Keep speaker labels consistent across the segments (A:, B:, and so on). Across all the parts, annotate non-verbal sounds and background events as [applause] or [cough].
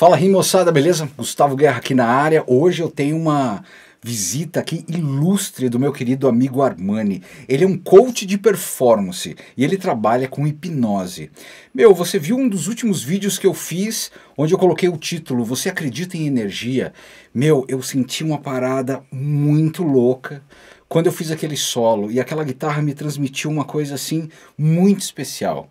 A: Fala aí, moçada, beleza? Gustavo Guerra aqui na área. Hoje eu tenho uma visita aqui ilustre do meu querido amigo Armani. Ele é um coach de performance e ele trabalha com hipnose. Meu, você viu um dos últimos vídeos que eu fiz, onde eu coloquei o título Você acredita em energia? Meu, eu senti uma parada muito louca quando eu fiz aquele solo e aquela guitarra me transmitiu uma coisa assim muito especial.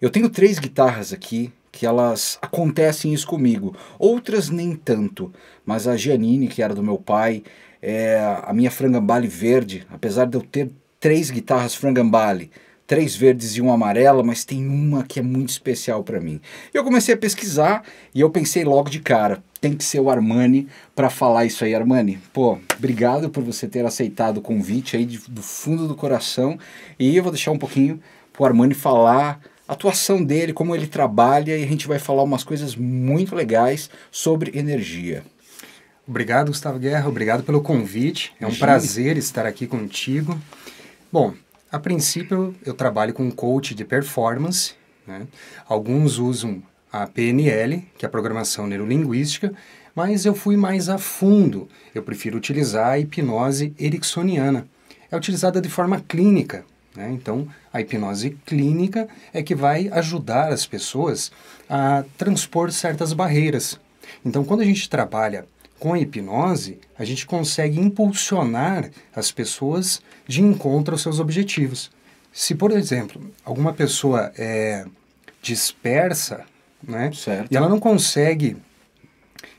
A: Eu tenho três guitarras aqui que elas acontecem isso comigo. Outras nem tanto, mas a Giannini, que era do meu pai, é, a minha frangambale verde, apesar de eu ter três guitarras frangambale, três verdes e uma amarela, mas tem uma que é muito especial para mim. Eu comecei a pesquisar e eu pensei logo de cara, tem que ser o Armani para falar isso aí, Armani. Pô, obrigado por você ter aceitado o convite aí de, do fundo do coração e eu vou deixar um pouquinho pro Armani falar atuação dele, como ele trabalha, e a gente vai falar umas coisas muito legais sobre energia. Obrigado, Gustavo Guerra, obrigado pelo convite. É um Imagina. prazer
B: estar aqui contigo. Bom, a princípio eu trabalho com coach de performance. Né? Alguns usam a PNL, que é a programação neurolinguística, mas eu fui mais a fundo. Eu prefiro utilizar a hipnose ericksoniana. É utilizada de forma clínica né? Então, a hipnose clínica é que vai ajudar as pessoas a transpor certas barreiras. Então, quando a gente trabalha com a hipnose, a gente consegue impulsionar as pessoas de encontro aos seus objetivos. Se, por exemplo, alguma pessoa é dispersa, né? Certo. E ela não consegue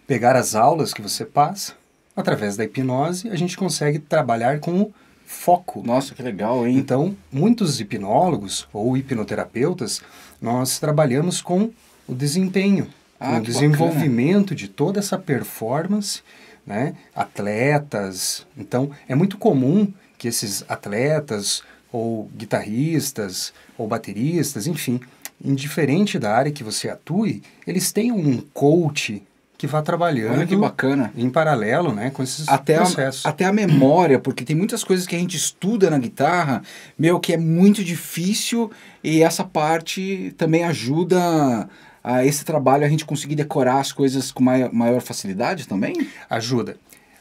B: pegar as aulas que você passa, através da hipnose, a gente consegue trabalhar com foco. Nossa, que legal, hein? Então, muitos hipnólogos ou hipnoterapeutas, nós trabalhamos com o desempenho, ah, com o desenvolvimento bacana. de toda essa performance, né? Atletas. Então, é muito comum que esses atletas ou guitarristas ou bateristas, enfim, indiferente da área que você atue, eles tenham um coach
A: que vá trabalhando. Olha que bacana. Em paralelo, né, com esses até processos. A, até a memória, porque tem muitas coisas que a gente estuda na guitarra, meu, que é muito difícil e essa parte também ajuda a esse trabalho a gente conseguir decorar as coisas com maior, maior facilidade também? Ajuda.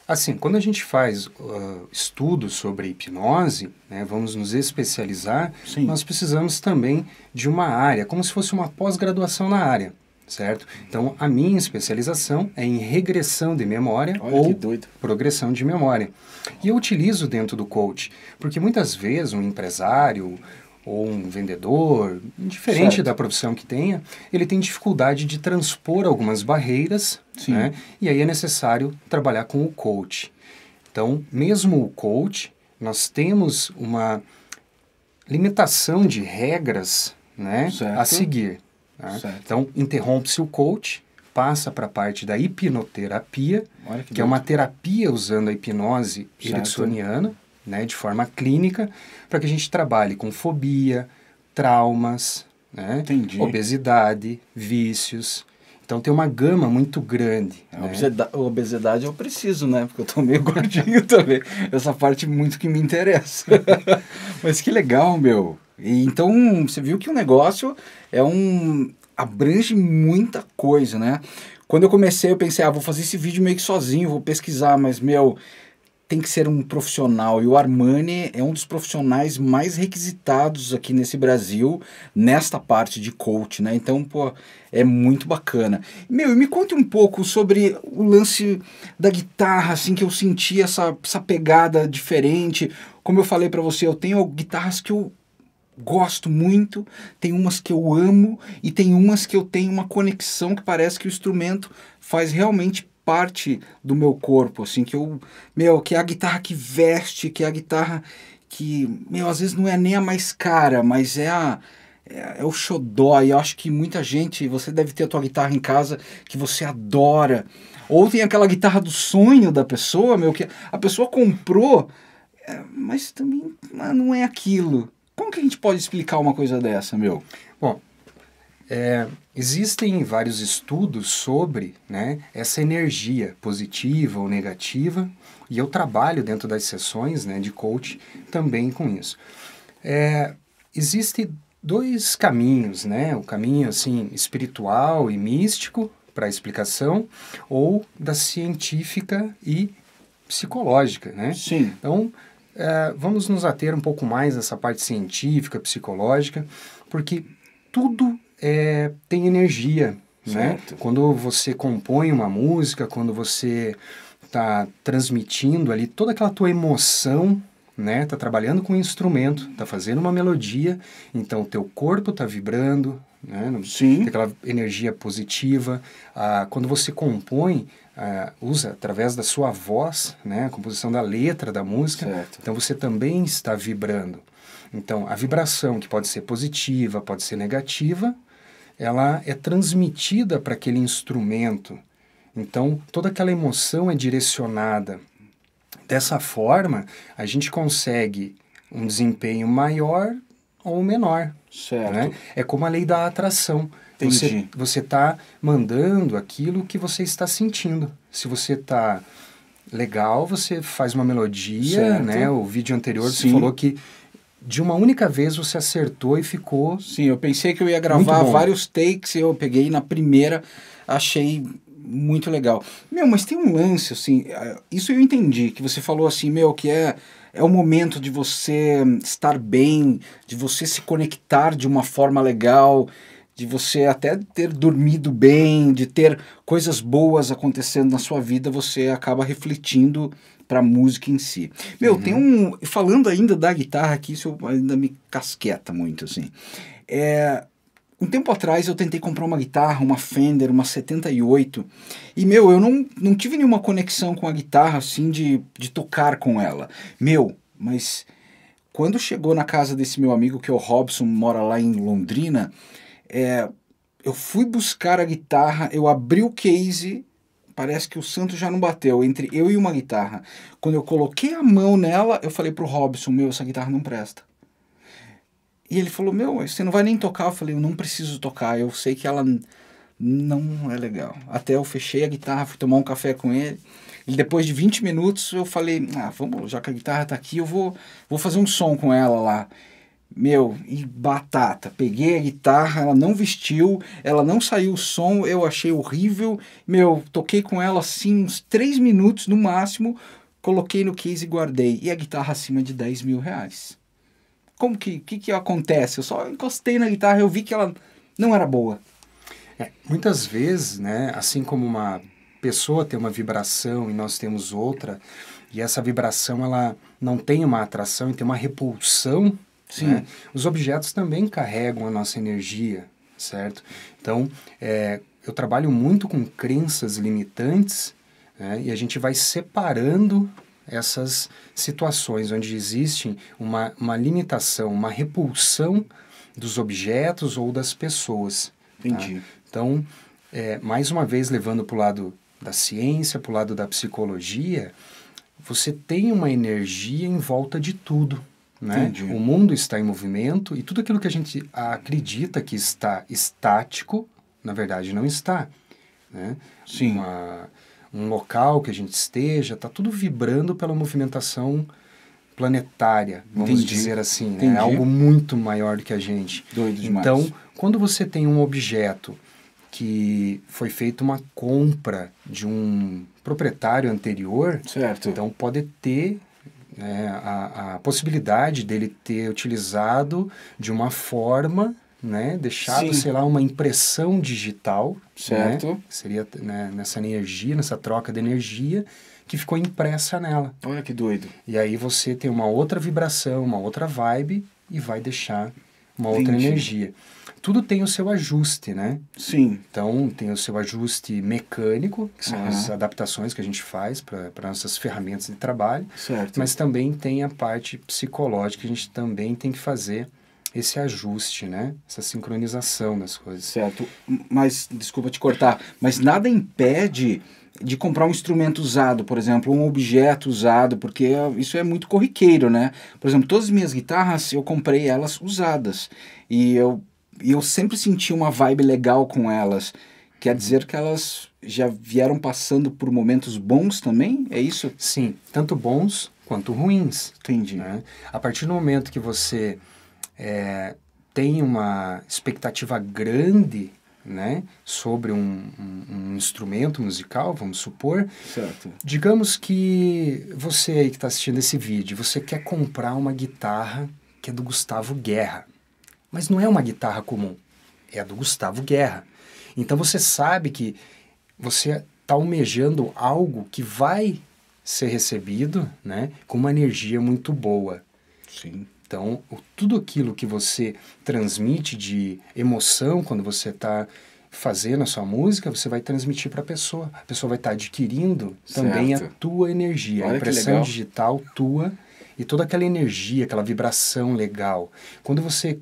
A: Assim, quando a gente faz uh,
B: estudos sobre hipnose, né, vamos nos especializar, Sim. nós precisamos também de uma área, como se fosse uma pós-graduação na área certo? Então, a minha especialização é em regressão de memória Olha ou progressão de memória. E eu utilizo dentro do coach, porque muitas vezes um empresário ou um vendedor, diferente certo. da profissão que tenha, ele tem dificuldade de transpor algumas barreiras, Sim. né? E aí é necessário trabalhar com o coach. Então, mesmo o coach, nós temos uma limitação de regras, né, certo. a seguir. Né? Então, interrompe-se o coach, passa para a parte da hipnoterapia, que, que é uma terapia usando a hipnose ericksoniana, né, de forma clínica, para que a gente trabalhe com fobia, traumas, né, obesidade, vícios. Então tem uma gama
A: muito grande. A né? obesidade eu preciso, né? Porque eu estou meio [laughs] gordinho também. Essa parte muito que me interessa. [laughs] Mas que legal, meu então, você viu que o negócio é um abrange muita coisa, né? Quando eu comecei, eu pensei, ah, vou fazer esse vídeo meio que sozinho, vou pesquisar, mas meu, tem que ser um profissional. E o Armani é um dos profissionais mais requisitados aqui nesse Brasil, nesta parte de coach, né? Então, pô, é muito bacana. Meu, me conte um pouco sobre o lance da guitarra, assim, que eu senti essa, essa pegada diferente. Como eu falei para você, eu tenho guitarras que eu gosto muito, tem umas que eu amo e tem umas que eu tenho uma conexão que parece que o instrumento faz realmente parte do meu corpo, assim, que eu, meu, que é a guitarra que veste, que é a guitarra que, meu, às vezes não é nem a mais cara, mas é a é, é o xodó, e eu acho que muita gente, você deve ter a tua guitarra em casa que você adora. Ou tem aquela guitarra do sonho da pessoa, meu, que a pessoa comprou, é, mas também ah, não é aquilo. Como que a gente pode explicar uma coisa dessa, meu? Bom, é, existem vários estudos sobre
B: né, essa energia positiva ou negativa, e eu trabalho dentro das sessões né, de coach também com isso. É, Existem dois caminhos, né? O caminho assim espiritual e místico para a explicação, ou da científica e psicológica, né? Sim. Então, eh, vamos nos ater um pouco mais nessa parte científica, psicológica, porque tudo é, tem energia, né? certo. né? Quando você compõe uma música, quando você está transmitindo ali toda aquela tua emoção né? Tá trabalhando com um instrumento, tá fazendo uma melodia, então teu corpo tá vibrando, né? Sim. Tem aquela energia positiva. Ah, quando você compõe, ah, usa através da sua voz, né? A composição da letra da música, certo. então você também está vibrando. Então, a vibração, que pode ser positiva, pode ser negativa, ela é transmitida para aquele instrumento. Então, toda aquela emoção é direcionada Dessa forma, a gente consegue um desempenho maior ou menor. Certo. Né? É como a lei da atração. Entendi. Você está mandando aquilo que você está sentindo. Se você está legal, você faz uma melodia, certo. né? O
A: vídeo anterior Sim. você falou que de uma única vez você acertou e ficou. Sim, eu pensei que eu ia gravar vários takes, eu peguei na primeira, achei muito legal. Meu, mas tem um lance, assim, isso eu entendi, que você falou assim, meu, que é é o momento de você estar bem, de você se conectar de uma forma legal, de você até ter dormido bem, de ter coisas boas acontecendo na sua vida, você acaba refletindo para a música em si. Meu, uhum. tem um falando ainda da guitarra aqui, isso ainda me casqueta muito assim. É, um tempo atrás eu tentei comprar uma guitarra, uma Fender, uma 78, e meu, eu não, não tive nenhuma conexão com a guitarra assim de, de tocar com ela. Meu, mas quando chegou na casa desse meu amigo, que é o Robson, mora lá em Londrina, é, eu fui buscar a guitarra, eu abri o case, parece que o santo já não bateu entre eu e uma guitarra. Quando eu coloquei a mão nela, eu falei pro Robson: meu, essa guitarra não presta. E ele falou: Meu, você não vai nem tocar. Eu falei: Eu não preciso tocar, eu sei que ela não é legal. Até eu fechei a guitarra, fui tomar um café com ele. E depois de 20 minutos eu falei: Ah, vamos, já que a guitarra tá aqui, eu vou, vou fazer um som com ela lá. Meu, e batata. Peguei a guitarra, ela não vestiu, ela não saiu o som, eu achei horrível. Meu, toquei com ela assim uns 3 minutos no máximo, coloquei no case e guardei. E a guitarra acima de 10 mil reais. Como que, que, que acontece? Eu só encostei na guitarra, eu vi que ela não era boa. É, muitas vezes, né, assim como
B: uma pessoa tem uma vibração e nós temos outra, e essa vibração ela não tem uma atração e tem uma repulsão, Sim. Né? os objetos também carregam a nossa energia, certo? Então, é, eu trabalho muito com crenças limitantes né, e a gente vai separando essas situações onde existe uma, uma limitação, uma repulsão dos objetos ou das pessoas. Tá? Entendi. Tá? Então, é, mais uma vez, levando para o lado da ciência, para o lado da psicologia, você tem uma energia em volta de tudo. Né? O mundo está em movimento e tudo aquilo que a gente acredita que está estático, na verdade, não está. Né? Sim. Uma, um local que a gente esteja, está tudo vibrando pela movimentação planetária, vamos Entendi. dizer assim. Né? É algo muito maior do que a gente. Doido demais. Então, quando você tem um objeto que foi feita uma compra de um proprietário anterior, certo. então pode ter né, a, a possibilidade dele ter utilizado de uma forma né? Deixado, Sim. sei lá, uma impressão digital, certo? Né? Seria né, nessa energia, nessa troca de energia que ficou impressa nela. Olha que doido. E aí você tem uma outra vibração, uma outra vibe e vai deixar uma outra energia. Tudo tem o seu ajuste, né? Sim. Então, tem o seu ajuste mecânico, que são uhum. as adaptações que a gente faz para nossas ferramentas de trabalho. Certo. Mas também tem a parte psicológica que a gente também tem que fazer esse ajuste, né?
A: Essa sincronização das coisas. Certo. Mas, desculpa te cortar, mas nada impede de comprar um instrumento usado, por exemplo, um objeto usado, porque isso é muito corriqueiro, né? Por exemplo, todas as minhas guitarras eu comprei elas usadas. E eu, eu sempre senti uma vibe legal com elas. Quer dizer que elas já vieram passando por momentos bons também? É isso? Sim, tanto bons quanto
B: ruins. Entendi. Né? A partir do momento que você é, tem uma expectativa grande né, sobre um, um, um, instrumento musical, vamos supor. Certo. Digamos que você aí que está assistindo esse vídeo, você quer comprar uma guitarra que é do Gustavo Guerra, mas não é uma guitarra comum, é a do Gustavo Guerra. Então você sabe que você está almejando algo que vai ser recebido, né, com uma energia muito boa. Sim. Então, tudo aquilo que você transmite de emoção quando você está fazendo a sua música, você vai transmitir para a pessoa. A pessoa vai estar tá adquirindo certo. também a tua energia, Olha a impressão digital tua e toda aquela energia, aquela vibração legal. Quando você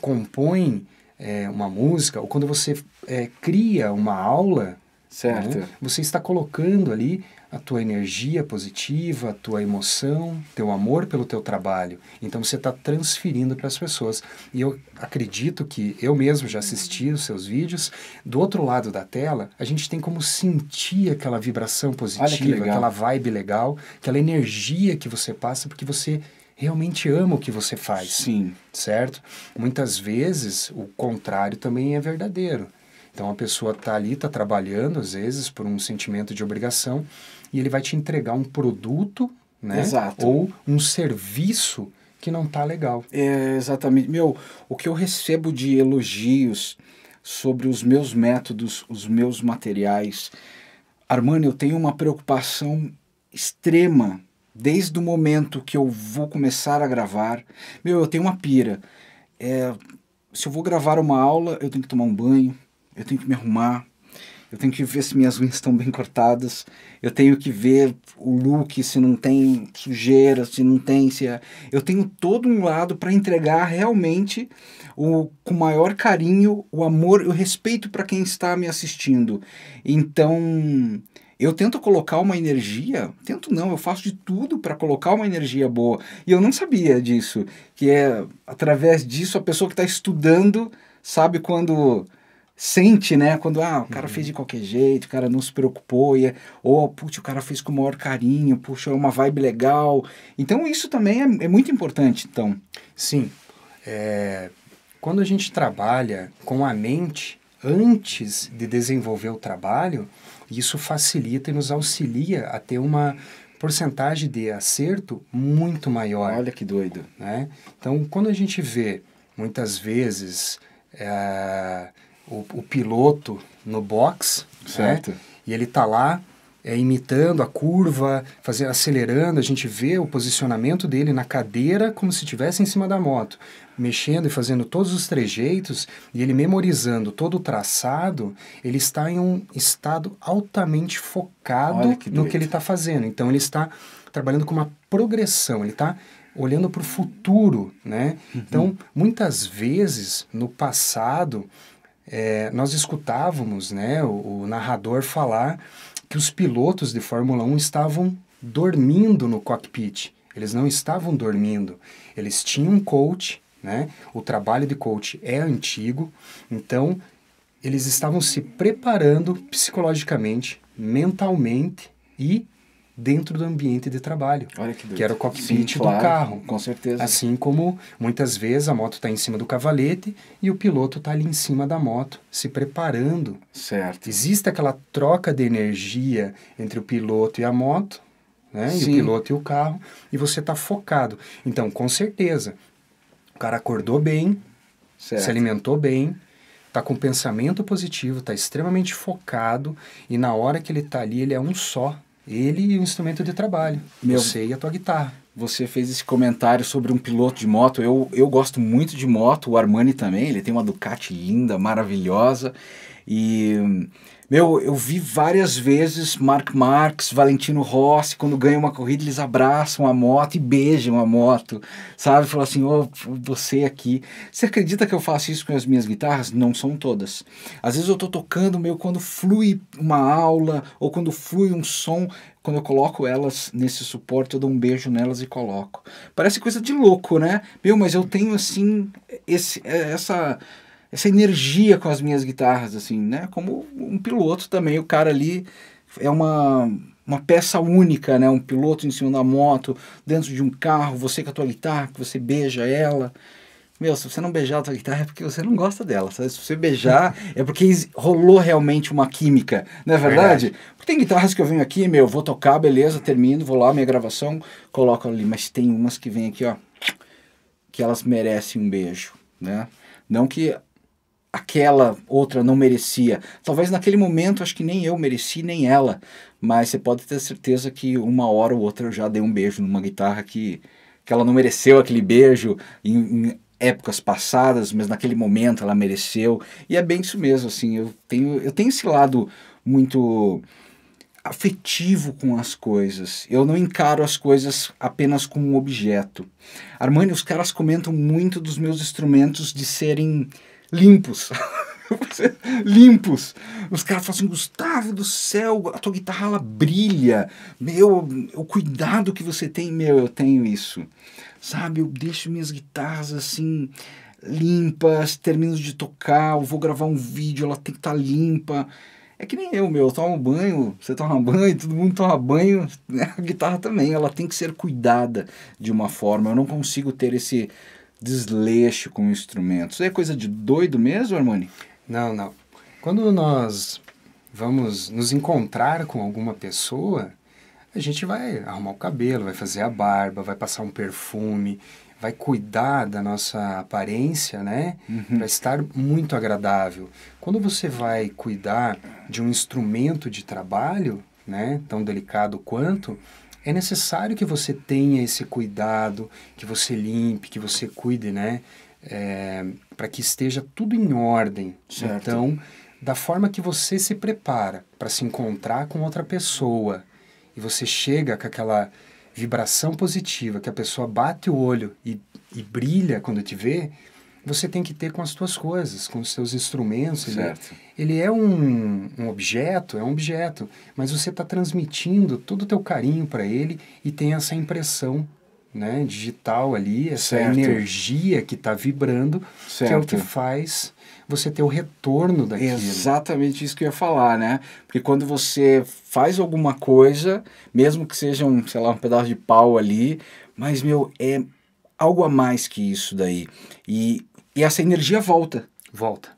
B: compõe é, uma música ou quando você é, cria uma aula, né, certo. Né, você está colocando ali a tua energia positiva, a tua emoção, teu amor pelo teu trabalho. Então você está transferindo para as pessoas. E eu acredito que eu mesmo já assisti os seus vídeos. Do outro lado da tela, a gente tem como sentir aquela vibração positiva, aquela vibe legal, aquela energia que você passa porque você realmente ama o que você faz. Sim. Certo? Muitas vezes o contrário também é verdadeiro. Então a pessoa está ali, está trabalhando, às vezes, por um sentimento de obrigação, e ele vai te entregar um produto, né? Exato. Ou
A: um serviço que não tá legal. É, exatamente. Meu, o que eu recebo de elogios sobre os meus métodos, os meus materiais. Armando, eu tenho uma preocupação extrema desde o momento que eu vou começar a gravar. Meu, eu tenho uma pira. É, se eu vou gravar uma aula, eu tenho que tomar um banho, eu tenho que me arrumar, eu tenho que ver se minhas unhas estão bem cortadas, eu tenho que ver o look, se não tem sujeira, se não tem. se é... Eu tenho todo um lado para entregar realmente o, com o maior carinho, o amor e o respeito para quem está me assistindo. Então. Eu tento colocar uma energia, tento não, eu faço de tudo para colocar uma energia boa. E eu não sabia disso, que é através disso a pessoa que está estudando sabe quando sente, né? Quando ah, o cara uhum. fez de qualquer jeito, o cara não se preocupou, e é, oh, putz, o cara fez com o maior carinho, puxa, é uma vibe legal. Então isso também é, é muito importante, então. Sim. É, quando a gente
B: trabalha com a mente antes de desenvolver o trabalho, isso facilita e nos auxilia a ter uma porcentagem de acerto muito maior. Olha que doido. Né? Então, quando a gente vê, muitas vezes, é, o, o piloto no box. Né? Certo. Né? E ele tá lá é, imitando a curva, fazer, acelerando, a gente vê o posicionamento dele na cadeira como se estivesse em cima da moto, mexendo e fazendo todos os trejeitos, e ele memorizando todo o traçado, ele está em um estado altamente focado que no que ele está fazendo. Então ele está trabalhando com uma progressão, ele está olhando para o futuro, né? Uhum. Então, muitas vezes, no passado, é, nós escutávamos né, o, o narrador falar que os pilotos de Fórmula 1 estavam dormindo no cockpit. Eles não estavam dormindo. Eles tinham um coach, né? O trabalho de coach é antigo, então eles estavam se preparando psicologicamente, mentalmente e dentro do ambiente de trabalho. Olha que, doido. que era o cockpit Sim, claro, do carro. Com certeza. Assim como muitas vezes a moto está em cima do cavalete e o piloto está ali em cima da moto, se preparando. Certo. Existe aquela troca de energia entre o piloto e a moto, né? Sim. E o piloto e o carro, e você está focado. Então, com certeza, o cara acordou bem, certo. se alimentou bem, está com pensamento positivo, está extremamente focado, e na hora que ele está ali, ele é um só
A: ele e o instrumento de trabalho. Meu, você e a tua guitarra. Você fez esse comentário sobre um piloto de moto. Eu, eu gosto muito de moto, o Armani também. Ele tem uma Ducati linda, maravilhosa. E meu, eu vi várias vezes Mark Marx, Valentino Rossi, quando ganham uma corrida, eles abraçam a moto e beijam a moto, sabe? Falam assim, ô, oh, você aqui. Você acredita que eu faço isso com as minhas guitarras? Não são todas. Às vezes eu tô tocando, meu, quando flui uma aula ou quando flui um som, quando eu coloco elas nesse suporte, eu dou um beijo nelas e coloco. Parece coisa de louco, né? Meu, mas eu tenho, assim, esse, é, essa essa energia com as minhas guitarras, assim, né? Como um piloto também, o cara ali é uma, uma peça única, né? Um piloto em cima da moto, dentro de um carro, você com a tua guitarra, que você beija ela. Meu, se você não beijar a tua guitarra é porque você não gosta dela, sabe? Se você beijar [laughs] é porque rolou realmente uma química, não é verdade? verdade? Porque tem guitarras que eu venho aqui, meu, vou tocar, beleza, termino, vou lá, minha gravação, coloco ali. Mas tem umas que vêm aqui, ó, que elas merecem um beijo, né? Não que aquela outra não merecia. Talvez naquele momento, acho que nem eu mereci, nem ela. Mas você pode ter certeza que uma hora ou outra eu já dei um beijo numa guitarra que, que ela não mereceu aquele beijo em, em épocas passadas, mas naquele momento ela mereceu. E é bem isso mesmo, assim. Eu tenho, eu tenho esse lado muito afetivo com as coisas. Eu não encaro as coisas apenas como um objeto. Armani, os caras comentam muito dos meus instrumentos de serem limpos. [laughs] limpos. Os caras falam assim, Gustavo do céu, a tua guitarra ela brilha. Meu, o cuidado que você tem, meu, eu tenho isso. Sabe, eu deixo minhas guitarras assim limpas, termino de tocar, vou gravar um vídeo, ela tem que estar tá limpa. É que nem eu, meu, eu tomo banho, você toma banho, [laughs] todo mundo toma banho, né? a guitarra também, ela tem que ser cuidada de uma forma. Eu não consigo ter esse desleixo com instrumentos. É coisa de doido mesmo, Harmony? Não, não. Quando nós vamos nos encontrar
B: com alguma pessoa, a gente vai arrumar o cabelo, vai fazer a barba, vai passar um perfume, vai cuidar da nossa aparência, né? Uhum. Para estar muito agradável. Quando você vai cuidar de um instrumento de trabalho, né, tão delicado quanto, é necessário que você tenha esse cuidado, que você limpe, que você cuide, né? É, para que esteja tudo em ordem. Certo. Então, da forma que você se prepara para se encontrar com outra pessoa e você chega com aquela vibração positiva, que a pessoa bate o olho e, e brilha quando te vê, você tem que ter com as suas coisas, com os seus instrumentos. Certo. Ele, ele é um, um objeto, é um objeto, mas você está transmitindo todo o teu carinho para ele e tem essa impressão né, digital ali, essa certo. energia que está vibrando, certo. que é o que faz
A: você ter o retorno daquilo. Exatamente isso que eu ia falar, né? Porque quando você faz alguma coisa, mesmo que seja um, sei lá, um pedaço de pau ali, mas, meu, é algo a mais que isso daí. E e essa energia volta. Volta.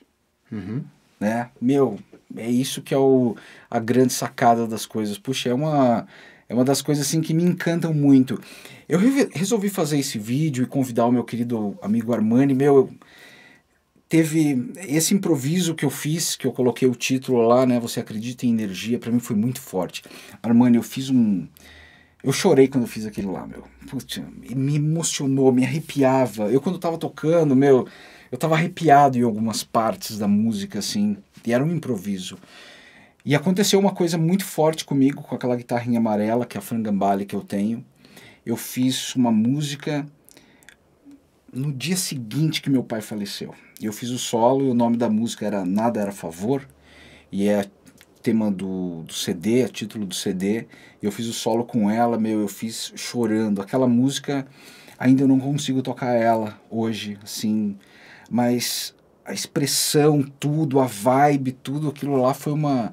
A: Uhum. Né? Meu, é isso que é o, a grande sacada das coisas. Puxa, é uma, é uma das coisas assim que me encantam muito. Eu re resolvi fazer esse vídeo e convidar o meu querido amigo Armani. Meu, teve esse improviso que eu fiz, que eu coloquei o título lá, né? Você acredita em energia? Para mim foi muito forte. Armani, eu fiz um eu chorei quando eu fiz aquilo lá, meu. Putz, me emocionou, me arrepiava. Eu quando tava tocando, meu, eu tava arrepiado em algumas partes da música, assim. E era um improviso. E aconteceu uma coisa muito forte comigo, com aquela guitarrinha amarela, que é a frangambale que eu tenho. Eu fiz uma música no dia seguinte que meu pai faleceu. Eu fiz o solo e o nome da música era Nada Era Favor. E é tema do, do CD, a título do CD, eu fiz o solo com ela, meu, eu fiz chorando. Aquela música, ainda eu não consigo tocar ela hoje, assim, mas a expressão, tudo, a vibe, tudo aquilo lá foi uma,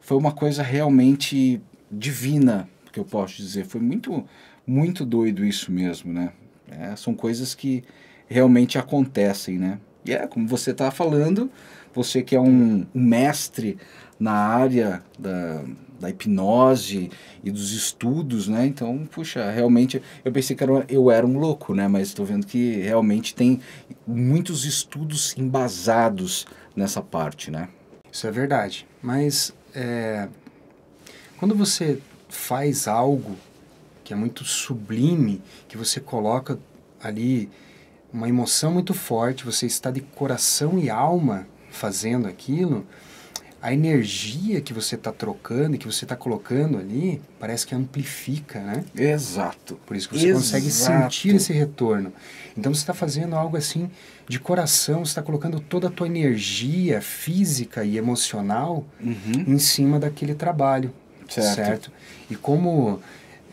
A: foi uma coisa realmente divina, que eu posso dizer. Foi muito, muito doido isso mesmo, né? É, são coisas que realmente acontecem, né? E é, como você está falando, você que é um, um mestre na área da, da hipnose e dos estudos, né? Então, puxa, realmente eu pensei que era, eu era um louco, né? Mas estou vendo que realmente tem muitos estudos embasados nessa parte, né? Isso é verdade. Mas
B: é, quando você faz algo que é muito sublime, que você coloca ali uma emoção muito forte, você está de coração e alma fazendo aquilo, a energia que você está trocando e que você está colocando ali parece que amplifica, né? Exato. Por isso que você Exato. consegue sentir esse retorno. Então você está fazendo algo assim de coração, você está colocando toda a tua energia física e emocional uhum. em cima daquele trabalho, certo? certo? E como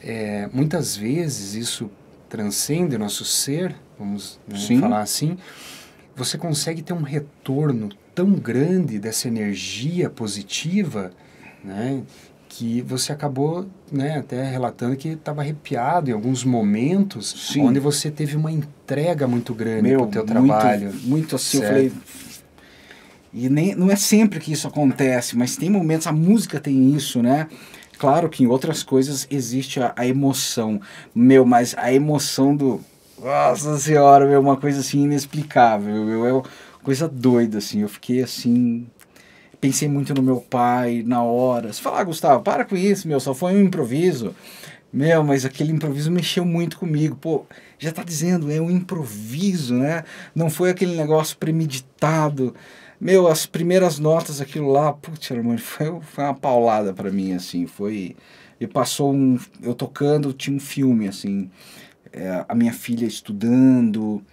B: é, muitas vezes isso transcende o nosso ser, vamos né, falar assim, você consegue ter um retorno tão grande dessa energia positiva, né, que você acabou né, até relatando que estava arrepiado em alguns momentos, Sim. onde
A: você teve uma entrega muito grande para o teu trabalho. Muito, muito assim, certo. eu falei... E nem, não é sempre que isso acontece, mas tem momentos, a música tem isso, né? Claro que em outras coisas existe a, a emoção, meu, mas a emoção do... Nossa Senhora, meu, uma coisa assim inexplicável, meu, eu Coisa doida, assim. Eu fiquei assim. Pensei muito no meu pai na hora. Você fala, ah, Gustavo, para com isso, meu, só foi um improviso. Meu, mas aquele improviso mexeu muito comigo. Pô, já tá dizendo, é um improviso, né? Não foi aquele negócio premeditado. Meu, as primeiras notas, aquilo lá, putz, irmão, foi, foi uma paulada para mim, assim. Foi. E passou um. Eu tocando, tinha um filme, assim. É, a minha filha estudando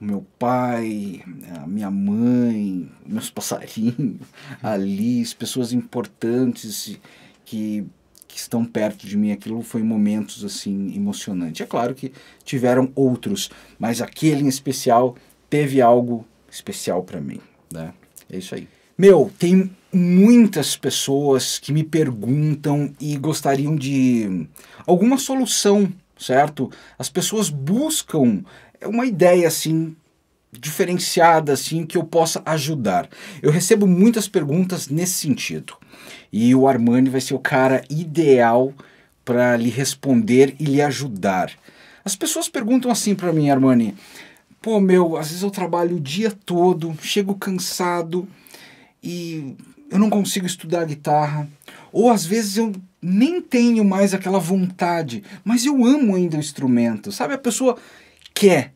A: o meu pai, a minha mãe, meus passarinhos, ali, as pessoas importantes que, que estão perto de mim. Aquilo foi momentos assim emocionante. É claro que tiveram outros, mas aquele em especial teve algo especial para mim, né? É isso aí. Meu, tem muitas pessoas que me perguntam e gostariam de alguma solução certo? As pessoas buscam é uma ideia assim diferenciada assim que eu possa ajudar. Eu recebo muitas perguntas nesse sentido. E o Armani vai ser o cara ideal para lhe responder e lhe ajudar. As pessoas perguntam assim para mim, Armani: "Pô, meu, às vezes eu trabalho o dia todo, chego cansado e eu não consigo estudar guitarra, ou às vezes eu nem tenho mais aquela vontade, mas eu amo ainda o instrumento". Sabe, a pessoa quer,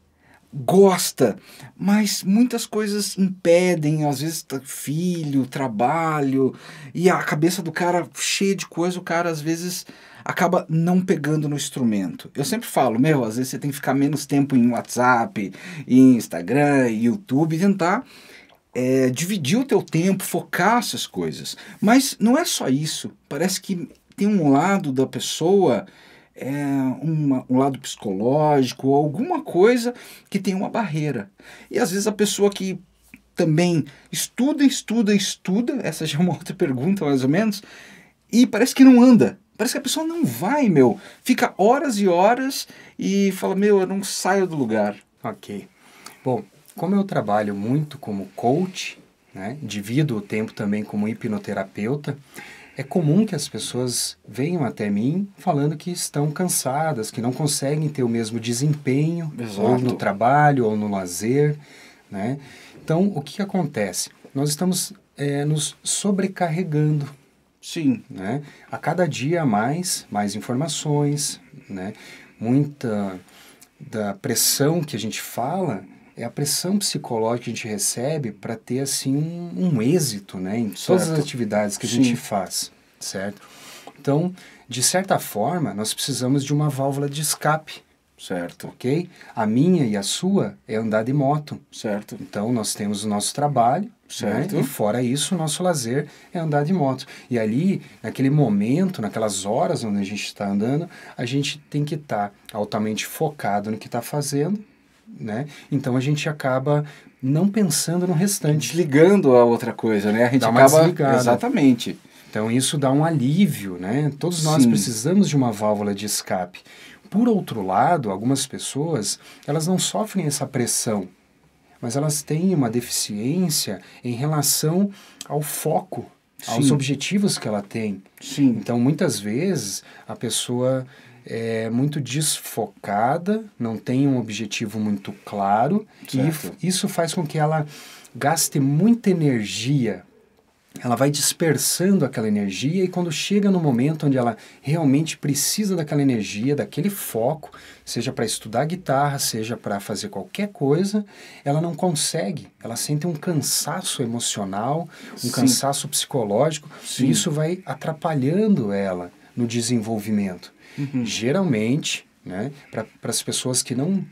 A: gosta, mas muitas coisas impedem, às vezes filho, trabalho, e a cabeça do cara cheia de coisa, o cara às vezes acaba não pegando no instrumento. Eu sempre falo, meu, às vezes você tem que ficar menos tempo em WhatsApp, em Instagram, YouTube, tentar é, dividir o teu tempo, focar essas coisas. Mas não é só isso, parece que tem um lado da pessoa é, uma, um lado psicológico, alguma coisa que tem uma barreira. E às vezes a pessoa que também estuda, estuda, estuda, essa já é uma [laughs] outra pergunta mais ou menos, e parece que não anda. Parece que a pessoa não vai, meu. Fica horas e horas e fala, meu, eu não saio do lugar. Ok. Bom, como eu trabalho muito como coach,
B: né, divido o tempo também como hipnoterapeuta, é comum que as pessoas venham até mim falando que estão cansadas, que não conseguem ter o mesmo desempenho, Exato. ou no trabalho, ou no lazer. Né? Então, o que acontece? Nós estamos é, nos sobrecarregando. Sim. Né? A cada dia mais, mais informações, né? muita da pressão que a gente fala é a pressão psicológica que a gente recebe para ter assim um, um, êxito, né, em todas as atividades que a Sim. gente faz, certo? Então, de certa forma, nós precisamos de uma válvula de escape. Certo. OK? A minha e a sua é andar de moto. Certo. Então, nós temos o nosso trabalho, né? certo? Né? E fora isso, o nosso lazer é andar de moto. E ali, naquele momento, naquelas horas onde a gente está andando, a gente tem que estar tá altamente focado no que está fazendo, né? Então a gente acaba não pensando no restante.
A: Desligando a outra coisa, né? A gente acaba. Desligada. Exatamente.
B: Então isso dá um alívio, né? Todos nós Sim. precisamos de uma válvula de escape. Por outro lado, algumas pessoas, elas não sofrem essa pressão, mas elas têm uma deficiência em relação ao foco, Sim. aos objetivos que ela tem. Sim. Então, muitas vezes, a pessoa é muito desfocada, não tem um objetivo muito claro, certo. e isso faz com que ela gaste muita energia. Ela vai dispersando aquela energia e quando chega no momento onde ela realmente precisa daquela energia, daquele foco, seja para estudar guitarra, seja para fazer qualquer coisa, ela não consegue. Ela sente um cansaço emocional, um Sim. cansaço psicológico, Sim. e isso vai atrapalhando ela no desenvolvimento. Uhum. Geralmente, né, para as pessoas que não,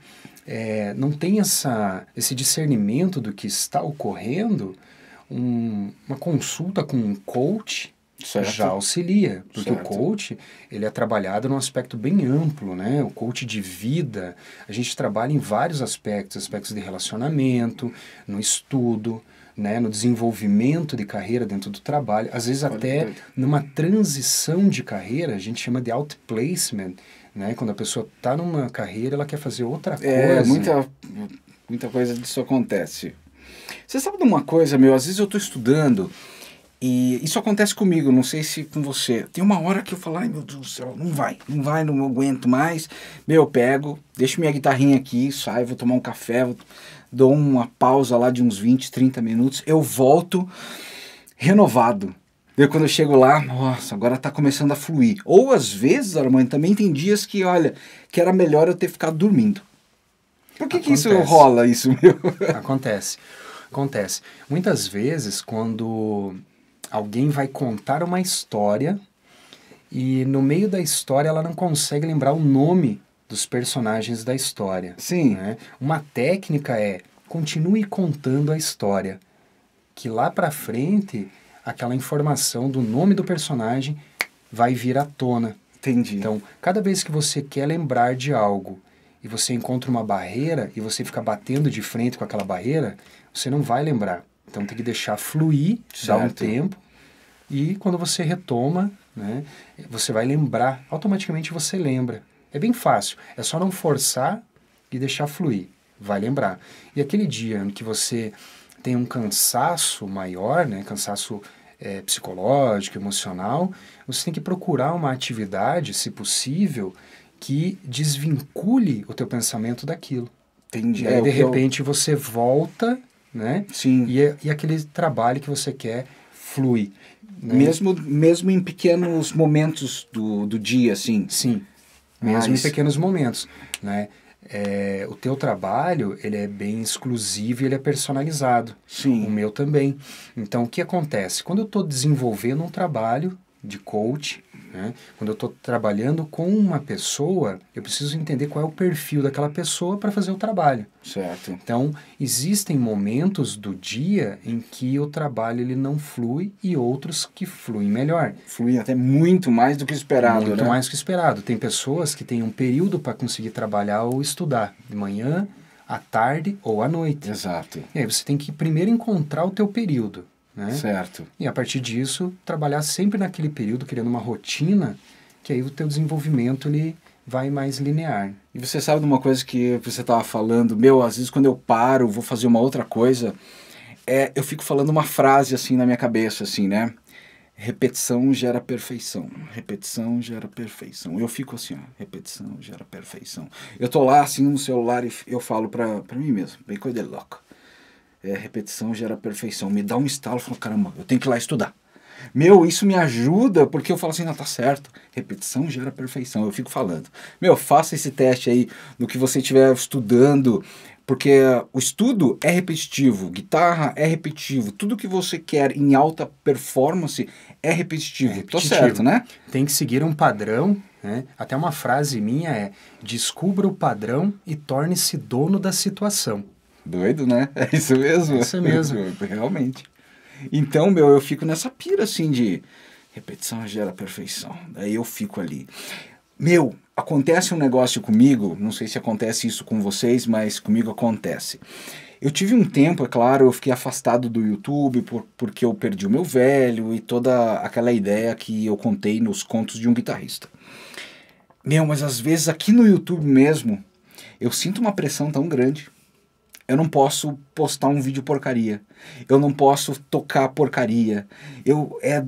B: é, não têm essa, esse discernimento do que está ocorrendo, um, uma consulta com um coach certo. já auxilia, porque certo. o coach ele é trabalhado num aspecto bem amplo, né? O coach de vida, a gente trabalha em vários aspectos, aspectos de relacionamento, no estudo, né, no desenvolvimento de carreira dentro do trabalho, às vezes até numa transição de carreira, a gente chama de outplacement, né, quando a pessoa está numa carreira, ela quer fazer outra é, coisa. É, muita,
A: muita coisa disso acontece. Você sabe de uma coisa, meu? Às vezes eu estou estudando e isso acontece comigo, não sei se com você. Tem uma hora que eu falo, ai meu Deus do céu, não vai, não vai, não aguento mais. Meu, eu pego, deixo minha guitarrinha aqui, saio, vou tomar um café, vou, dou uma pausa lá de uns 20, 30 minutos, eu volto renovado. Eu, quando eu chego lá, nossa, agora tá começando a fluir. Ou às vezes, Armando, também tem dias que, olha, que era melhor eu ter ficado dormindo. Por que, que isso rola,
B: isso, meu? Acontece. Acontece. Muitas vezes, quando alguém vai contar uma história e no meio da história ela não consegue lembrar o nome dos personagens da história. Sim. Né? Uma técnica é continue contando a história, que lá para frente aquela informação do nome do personagem vai vir à tona. Entendi. Então, cada vez que você quer lembrar de algo e você encontra uma barreira e você fica batendo de frente com aquela barreira, você não vai lembrar. Então tem que deixar fluir, certo. dar um tempo. E quando você retoma, né, você vai lembrar, automaticamente você lembra. É bem fácil, é só não forçar e deixar fluir. Vai lembrar. E aquele dia que você tem um cansaço maior, né, cansaço é, psicológico, emocional, você tem que procurar uma atividade, se possível, que desvincule o teu pensamento daquilo.
A: Entendi. aí, é, de repente,
B: você volta né? Sim. E, é, e aquele trabalho que você quer
A: flui. Né? Mesmo, mesmo em pequenos momentos do, do dia, assim. Sim, mesmo Mas... em pequenos momentos, né? É,
B: o teu trabalho ele é bem exclusivo e ele é personalizado. Sim. O meu também. Então, o que acontece? Quando eu estou desenvolvendo um trabalho, de coach, né? quando eu estou trabalhando com uma pessoa, eu preciso entender qual é o perfil daquela pessoa para fazer o trabalho. Certo. Então, existem momentos do dia em que o trabalho ele não flui e outros que fluem melhor. Flui até muito mais do que esperado, Muito né? mais do que esperado. Tem pessoas que têm um período para conseguir trabalhar ou estudar, de manhã, à tarde ou à noite. Exato. E aí você tem que primeiro encontrar o teu período.
A: Né? Certo.
B: E a partir disso, trabalhar sempre naquele período, criando uma rotina,
A: que aí o teu desenvolvimento ele vai mais linear. E você sabe de uma coisa que você estava falando, meu, às vezes quando eu paro, vou fazer uma outra coisa, é, eu fico falando uma frase assim na minha cabeça, assim, né? Repetição gera perfeição. Repetição gera perfeição. Eu fico assim, ó, repetição gera perfeição. Eu tô lá assim no celular e eu falo para mim mesmo, bem coisa de louco é, repetição gera perfeição. Me dá um estalo, falo, caramba, eu tenho que ir lá estudar. Meu, isso me ajuda, porque eu falo assim, não, tá certo. Repetição gera perfeição, eu fico falando. Meu, faça esse teste aí no que você estiver estudando, porque o estudo é repetitivo, guitarra é repetitivo, tudo que você quer em alta performance é repetitivo. É repetitivo. Tô certo, né? Tem que
B: seguir um padrão, né? Até uma frase minha é: descubra o padrão e torne-se
A: dono da situação. Doido, né? [laughs] É isso mesmo? É isso mesmo. [laughs] realmente. Então, meu, eu fico nessa pira assim de repetição gera perfeição. Daí eu fico ali. Meu, acontece um negócio comigo, não sei se acontece isso com vocês, mas comigo acontece. Eu tive um tempo, é claro, eu fiquei afastado do YouTube por, porque eu perdi o meu velho e toda aquela ideia que eu contei nos contos de um guitarrista. Meu, mas às vezes aqui no YouTube mesmo, eu sinto uma pressão tão grande eu não posso postar um vídeo porcaria. Eu não posso tocar porcaria. Eu é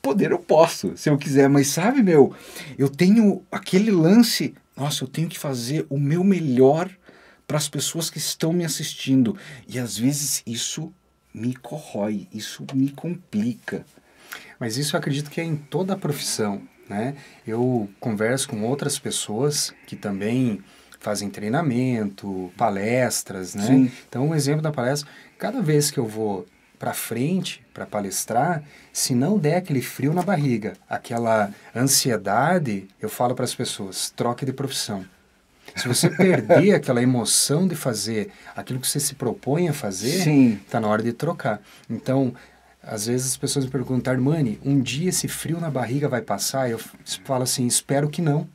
A: poder eu posso, se eu quiser, mas sabe, meu, eu tenho aquele lance, nossa, eu tenho que fazer o meu melhor para as pessoas que estão me assistindo. E às vezes isso me corrói,
B: isso me complica. Mas isso eu acredito que é em toda a profissão, né? Eu converso com outras pessoas que também fazem treinamento, palestras, né? Sim. Então, um exemplo da palestra, cada vez que eu vou para frente para palestrar, se não der aquele frio na barriga, aquela ansiedade, eu falo para as pessoas, troque de profissão. Se você [laughs] perder aquela emoção de fazer aquilo que você se propõe a fazer, está na hora de trocar. Então, às vezes as pessoas me perguntam, Armani, um dia esse frio na barriga vai passar? Eu falo assim, espero que não.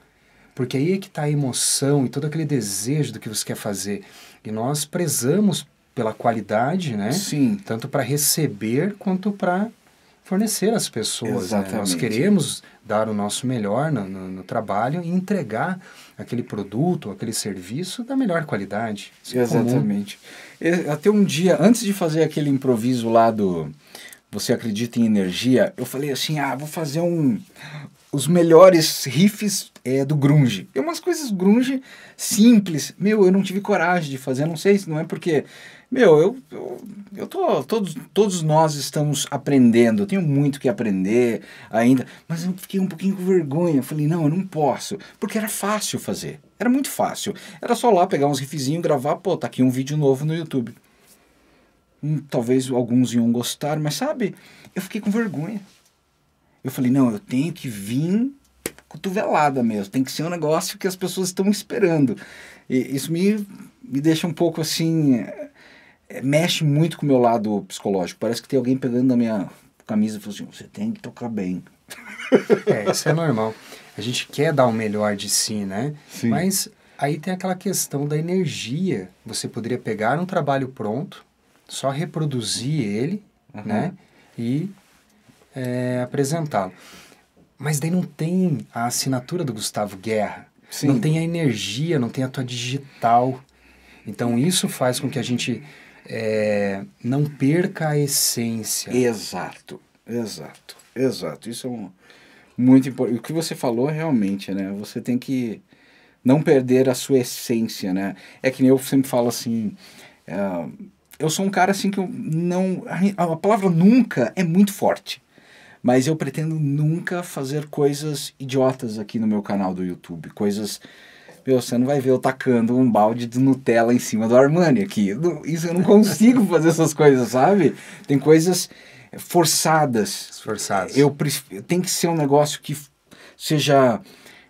B: Porque aí é que está a emoção e todo aquele desejo do que você quer fazer. E nós prezamos pela qualidade, né? Sim. Tanto para receber quanto para fornecer às pessoas. Né? Nós queremos dar o nosso melhor no, no, no, trabalho e entregar aquele produto, aquele serviço da melhor
A: qualidade. Isso é Exatamente. É Até um dia, antes de fazer aquele improviso lá do Você Acredita em Energia, eu falei assim, ah, vou fazer um, os melhores riffs é, do grunge. E umas coisas grunge simples. Meu, eu não tive coragem de fazer, não sei se não é porque... Meu, eu, eu, eu tô... Todos, todos nós estamos aprendendo. Eu tenho muito que aprender ainda. Mas eu fiquei um pouquinho com vergonha. falei, não, eu não posso. Porque era fácil fazer. Era muito fácil. Era só lá pegar uns riffzinhos, gravar. Pô, tá aqui um vídeo novo no YouTube. Hum, talvez alguns iam gostar, mas sabe? Eu fiquei com vergonha. Eu falei, não, eu tenho que vir cotovelada mesmo, tem que ser um negócio que as pessoas estão esperando. E isso me, me deixa um pouco assim, eh, mexe muito com o meu lado psicológico. Parece que tem alguém pegando na minha camisa e falando assim, você tem que tocar bem. [laughs] É,
B: isso é normal. A gente quer dar o melhor de si, né? Sim. Mas aí tem aquela questão da energia. Você poderia pegar um trabalho pronto, só reproduzir ele, uhum. né? E é, apresentá-lo. Mas daí não tem a assinatura do Gustavo Guerra, Sim. não tem a energia, não tem a tua digital. Então isso faz com que a gente é, não perca a essência.
A: Exato, exato, exato. Isso é um, muito importante. O que você falou realmente, né? Você tem que não perder a sua essência, né? É que nem eu sempre falo assim. É, eu sou um cara assim que eu não. A, a palavra nunca é muito forte. Mas eu pretendo nunca fazer coisas idiotas aqui no meu canal do YouTube. Coisas. Meu, você não vai ver eu tacando um balde de Nutella em cima do Armani aqui. Eu, isso eu não consigo [laughs] fazer essas coisas, sabe? Tem coisas forçadas. Forçadas. Eu, tem que ser um negócio que seja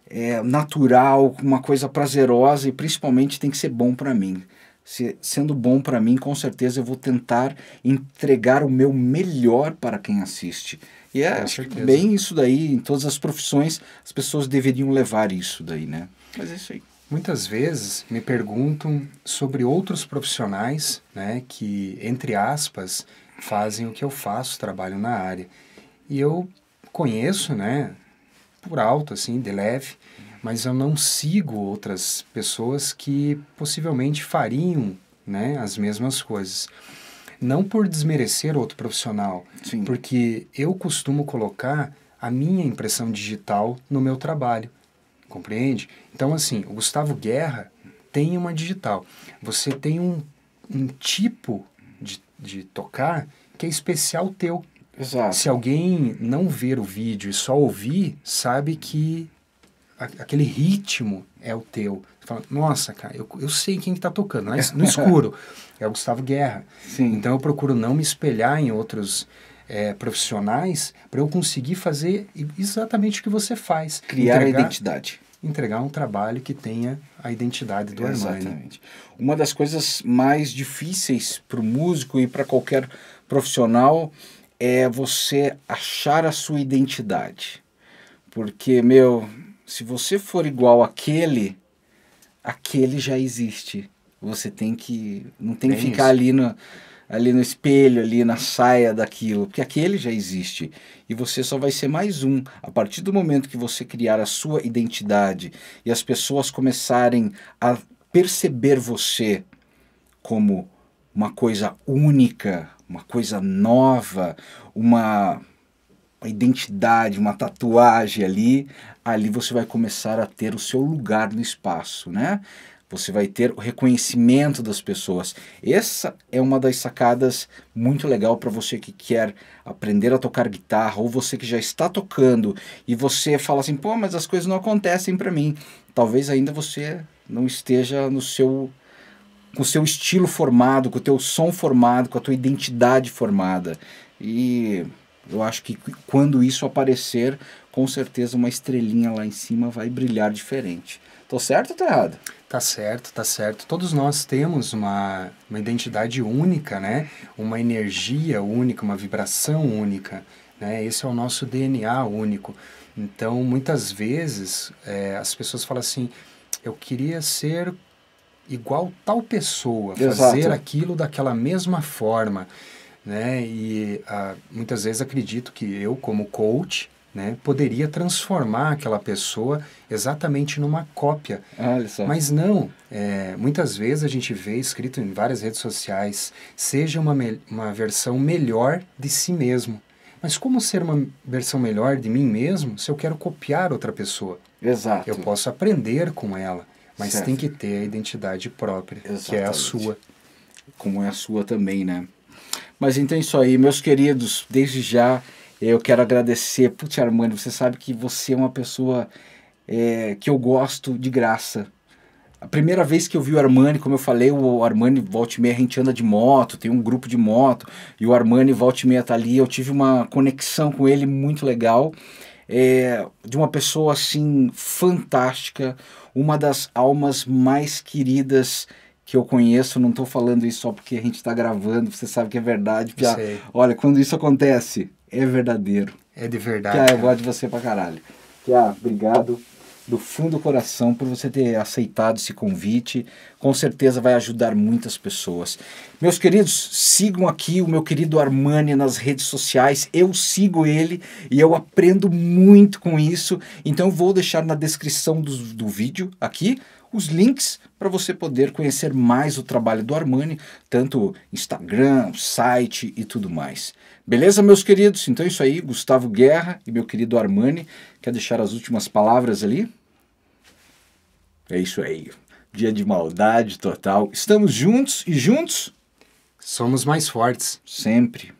A: é, natural, uma coisa prazerosa e principalmente tem que ser bom para mim. Se, sendo bom para mim, com certeza eu vou tentar entregar o meu melhor para quem assiste. E é bem isso daí, em todas as profissões, as pessoas deveriam levar isso daí, né? Mas é isso aí. Muitas vezes me perguntam
B: sobre outros profissionais, né, que entre aspas fazem o que eu faço, trabalho na área. E eu conheço, né, por alto assim, de leve, mas eu não sigo outras pessoas que possivelmente fariam né, as mesmas coisas. Não por desmerecer outro profissional, Sim. porque eu costumo colocar a minha impressão digital no meu trabalho, compreende? Então, assim, o Gustavo Guerra tem uma digital. Você tem um, um tipo de, de tocar que é especial teu. Exato. Se alguém não ver o vídeo e só ouvir, sabe que aquele ritmo é o teu. Você fala, nossa, cara, eu, eu sei quem está que tá tocando, mas no [laughs] escuro. é o Gustavo Guerra. Sim. Então eu procuro não me espelhar em outros é, profissionais para eu conseguir fazer exatamente o que você faz. Criar entregar, a
A: identidade. Entregar um trabalho que tenha a identidade do Exatamente. Uma das coisas mais difíceis para o músico e para qualquer profissional é você achar a sua identidade. Porque, meu, se você for igual àquele, aquele já existe. Você tem que. Não tem que ficar ali no, ali no espelho, ali na saia daquilo, porque aquele já existe. E você só vai ser mais um. A partir do momento que você criar a sua identidade e as pessoas começarem a perceber você como uma coisa única, uma coisa nova, uma uma identidade, uma tatuagem ali, ali você vai começar a ter o seu lugar no espaço, né? Você vai ter o reconhecimento das pessoas. Essa é uma das sacadas muito legal para você que quer aprender a tocar guitarra ou você que já está tocando e você fala assim: "Pô, mas as coisas não acontecem para mim". Talvez ainda você não esteja no seu com o seu estilo formado, com o teu som formado, com a tua identidade formada. E eu acho que quando isso aparecer, com certeza uma estrelinha lá em cima vai brilhar diferente. Tô certo ou tô errado? Tá certo, tá certo. Todos
B: nós temos uma, uma identidade única, né? Uma energia única, uma vibração única. Né? Esse é o nosso DNA único. Então, muitas vezes, é, as pessoas falam assim, eu queria ser igual tal pessoa, Exato. fazer aquilo daquela mesma forma né? E ah, muitas vezes acredito que eu, como coach, né, poderia transformar aquela pessoa exatamente numa cópia. Olha só. Mas não. É, muitas vezes a gente vê escrito em várias redes sociais: seja uma, uma versão melhor de si mesmo. Mas como ser uma versão melhor de mim mesmo se eu quero copiar outra
A: pessoa? Exato. Eu posso aprender com ela, mas certo. tem que ter a identidade própria, Exatamente. que é a sua. Como é a sua também, né? Mas então é isso aí, meus queridos, desde já eh, eu quero agradecer. Putz, Armando, você sabe que você é uma pessoa é, que eu gosto de graça. A primeira vez que eu vi o Armani, como eu falei, o Armani volta meia, a gente anda de moto, tem um grupo de moto, e o Armani volta está meia tá ali. Eu tive uma conexão com ele muito legal, é, de uma pessoa assim fantástica, uma das almas mais queridas que eu conheço, não estou falando isso só porque a gente está gravando, você sabe que é verdade. Pia, olha, quando isso acontece, é verdadeiro. É de verdade. Pia, ah, eu gosto de você pra caralho. Pia, ah, obrigado do fundo do coração por você ter aceitado esse convite. Com certeza vai ajudar muitas pessoas. Meus queridos, sigam aqui o meu querido Armani nas redes sociais. Eu sigo ele e eu aprendo muito com isso. Então vou deixar na descrição do, do vídeo aqui os links para você poder conhecer mais o trabalho do Armani, tanto Instagram, site e tudo mais. Beleza, meus queridos? Então é isso aí, Gustavo Guerra e meu querido Armani. Quer deixar as últimas palavras ali? É isso aí. Dia de maldade total. Estamos juntos e juntos somos mais fortes. Sempre.